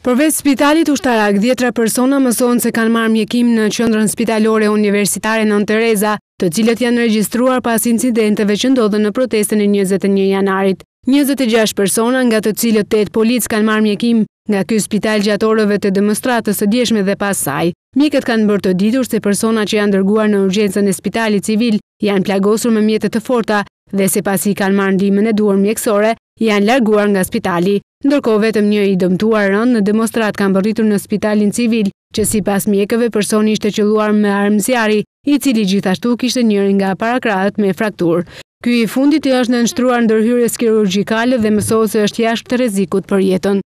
Përvec spitalit u shtarak, djetra persona mëson se kanë marë mjekim në qëndrën spitalore universitare në Tereza, të cilët janë registruar pas incidenteve që ndodhën në protestën e 21 janarit. 26 persona nga të cilët 8 policë kanë marë mjekim nga kjo spital gjatorëve të demonstratës të djeshme dhe pas saj. Mjekët kanë bërë të ditur se persona që janë dërguar në urgjensën e spitalit civil janë plagosur me mjetët të forta dhe se pasi kanë marë ndimën e duar mjekësore, janë larguar nga spitali. Ndërko vetëm një i dëmtuar rënd në demonstrat kanë bërritur në spitalin civil, që si pas mjekëve personi ishte qëluar me armëzjari, i cili gjithashtu kishte njërin nga parakrat me frakturë. Ky i fundit i është në nështruar ndërhyrjes kirurgikale dhe mësohë se është jashtë të rezikut për jetën.